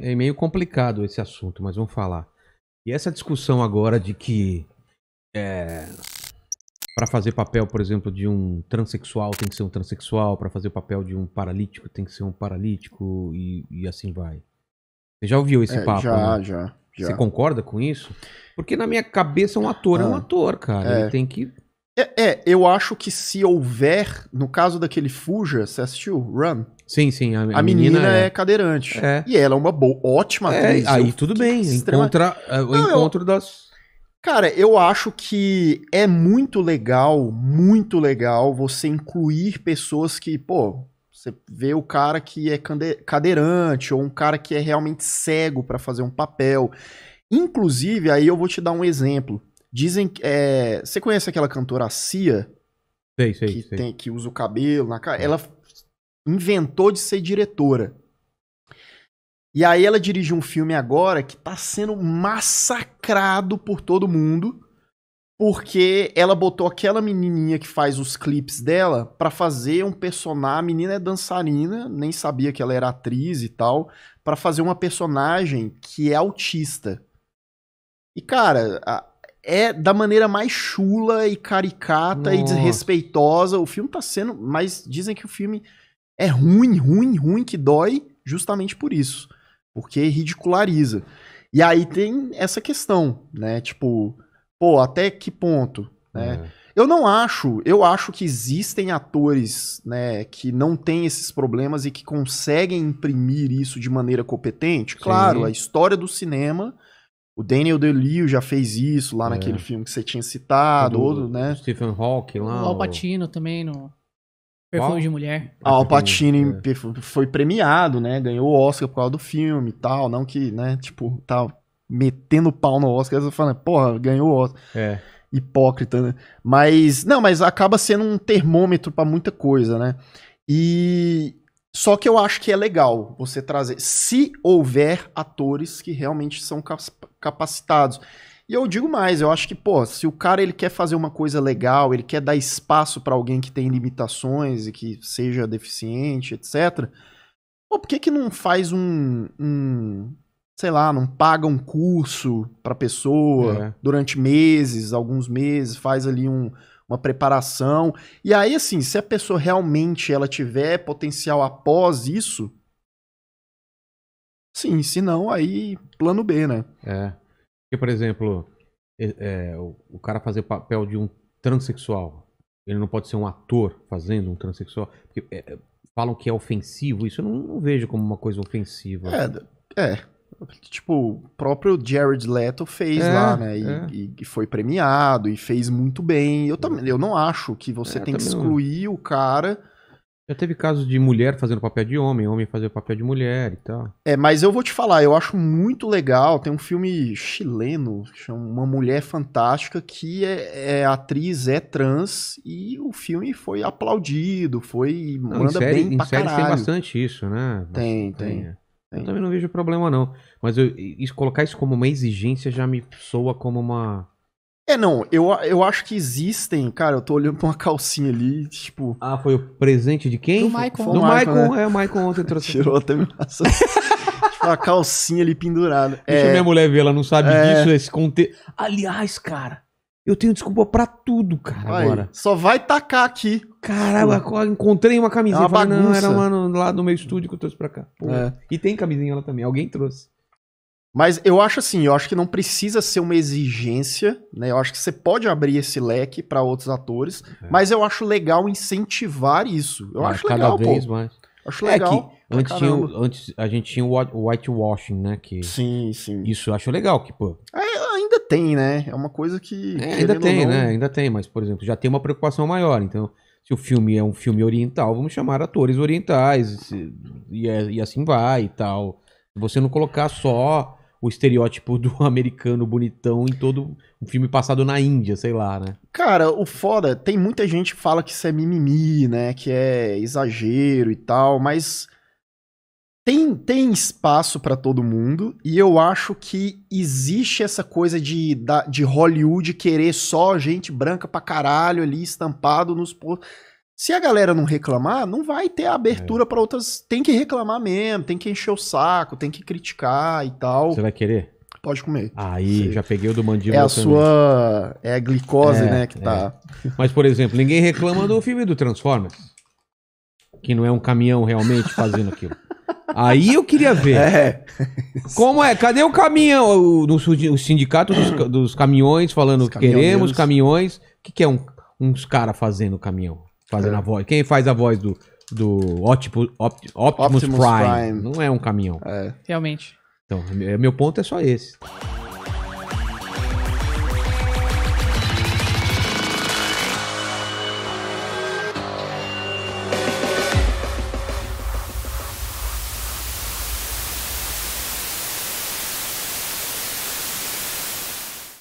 É meio complicado esse assunto, mas vamos falar. E essa discussão agora de que é, para fazer papel, por exemplo, de um transexual tem que ser um transexual, para fazer papel de um paralítico tem que ser um paralítico e, e assim vai. Você já ouviu esse é, papo? Já, né? já, já, Você concorda com isso? Porque na minha cabeça um ator ah, é um ator, é ah, cara. É. Ele tem que. É, é, eu acho que se houver, no caso daquele Fuja, você assistiu? Run? Sim, sim. A, a, menina, menina é... é, cadeirante. É. E ela é uma boa, ótima é, atriz. aí tudo bem. Extrema... Encontra, é, Não, o encontro eu... das. Cara, eu acho que é muito legal, muito legal você incluir pessoas que, pô, você vê o cara que é cadeirante ou um cara que é realmente cego para fazer um papel. Inclusive, aí eu vou te dar um exemplo. Dizem que. É, você conhece aquela cantora Cia? Sei, sei, que sei. Tem, que usa o cabelo na cara. Ela inventou de ser diretora. E aí ela dirige um filme agora que tá sendo massacrado por todo mundo, porque ela botou aquela menininha que faz os clipes dela para fazer um personagem, a menina é dançarina, nem sabia que ela era atriz e tal, para fazer uma personagem que é autista. E cara, é da maneira mais chula e caricata Nossa. e desrespeitosa. O filme tá sendo, mas dizem que o filme é ruim, ruim, ruim que dói justamente por isso. Porque ridiculariza. E aí tem essa questão, né? Tipo, pô, até que ponto, né? Uhum. Eu não acho, eu acho que existem atores, né, que não têm esses problemas e que conseguem imprimir isso de maneira competente. Claro, Sim. a história do cinema, o Daniel DeLeo já fez isso lá é. naquele filme que você tinha citado, do, né? Stephen Hawking lá. O Al Pacino também no Perfume de mulher. Ah, o Patini é. foi premiado, né? Ganhou o Oscar por causa do filme e tal. Não que, né, tipo, tá metendo pau no Oscar, falando, porra, ganhou o Oscar. É. Hipócrita, né? Mas, não, mas acaba sendo um termômetro para muita coisa, né? E. Só que eu acho que é legal você trazer, se houver atores que realmente são capacitados. E eu digo mais, eu acho que, pô, se o cara ele quer fazer uma coisa legal, ele quer dar espaço para alguém que tem limitações e que seja deficiente, etc. Pô, por que que não faz um, um sei lá, não paga um curso pra pessoa é. durante meses, alguns meses, faz ali um, uma preparação. E aí, assim, se a pessoa realmente ela tiver potencial após isso, sim, se não, aí plano B, né? É. Porque, por exemplo, é, é, o, cara fazer papel de um transexual, ele não pode ser um ator fazendo um transexual. Porque, é, é falam que é ofensivo, isso eu não, não vejo como uma coisa ofensiva. É, é Tipo, o próprio Jared Leto fez é, lá, né? E, e, foi premiado e fez muito bem. Eu também, eu não acho que você tem que excluir não. o cara já teve casos de mulher fazendo papel de homem, homem fazendo papel de mulher e tal. É, mas eu vou te falar, eu acho muito legal. Tem um filme chileno, chama Uma Mulher Fantástica, que é, é atriz, é trans, e o filme foi aplaudido, foi. Não, manda série, bem pra série caralho. tem bastante isso, né? Tem, Nossa, tem, é. tem. Eu também não vejo problema, não. Mas eu, isso, colocar isso como uma exigência já me soa como uma é, não, eu, eu acho que existem, cara, eu tô olhando pra uma calcinha ali, tipo. Ah, foi o presente de quem? Do Michael, Do Michael né? é, o Michael ontem trouxe. Tirou até minha tipo, uma calcinha ali pendurada. Deixa é... minha mulher ver, ela não sabe é... disso, esse conteúdo. Aliás, cara, eu tenho desculpa pra tudo, cara, vai, agora. Só vai tacar aqui. Caramba, encontrei uma camisinha. É uma falei, bagunça. não, era lá no meu estúdio que eu trouxe pra cá. Pô, é. E tem camisinha lá também, alguém trouxe. Mas eu acho assim, eu acho que não precisa ser uma exigência, né? Eu acho que você pode abrir esse leque para outros atores, é. mas eu acho legal incentivar isso. Eu é, acho cada legal, vez pô. mais. Acho legal. É que antes, tinha, antes, a gente tinha o whitewashing, né? Que sim, sim. Isso eu acho legal, que pô. É, ainda tem, né? É uma coisa que. É, ainda tem, não... né? Ainda tem, mas por exemplo, já tem uma preocupação maior. Então, se o filme é um filme oriental, vamos chamar atores orientais e, e assim vai e tal. Você não colocar só o estereótipo do americano bonitão em todo um filme passado na Índia, sei lá, né? Cara, o foda, tem muita gente que fala que isso é mimimi, né? Que é exagero e tal, mas tem, tem espaço para todo mundo e eu acho que existe essa coisa de, de Hollywood querer só gente branca pra caralho ali estampado nos postos se a galera não reclamar, não vai ter abertura é. para outras. Tem que reclamar mesmo, tem que encher o saco, tem que criticar e tal. Você vai querer? Pode comer. Aí, Sei. já peguei o do mandíbula. É a sua. É a glicose, é, né? Que tá. é. tá. Mas, por exemplo, ninguém reclama do filme do Transformers. Que não é um caminhão realmente fazendo aquilo. Aí eu queria ver. É. Como é? Cadê o caminhão? O, o sindicato dos, dos caminhões falando que queremos caminhões. O que, que é um, uns caras fazendo caminhão? fazendo é. a voz. Quem faz a voz do, do Optimus, Optimus, Optimus Prime. Prime? Não é um caminhão. É. Realmente. Então, é, meu ponto é só esse.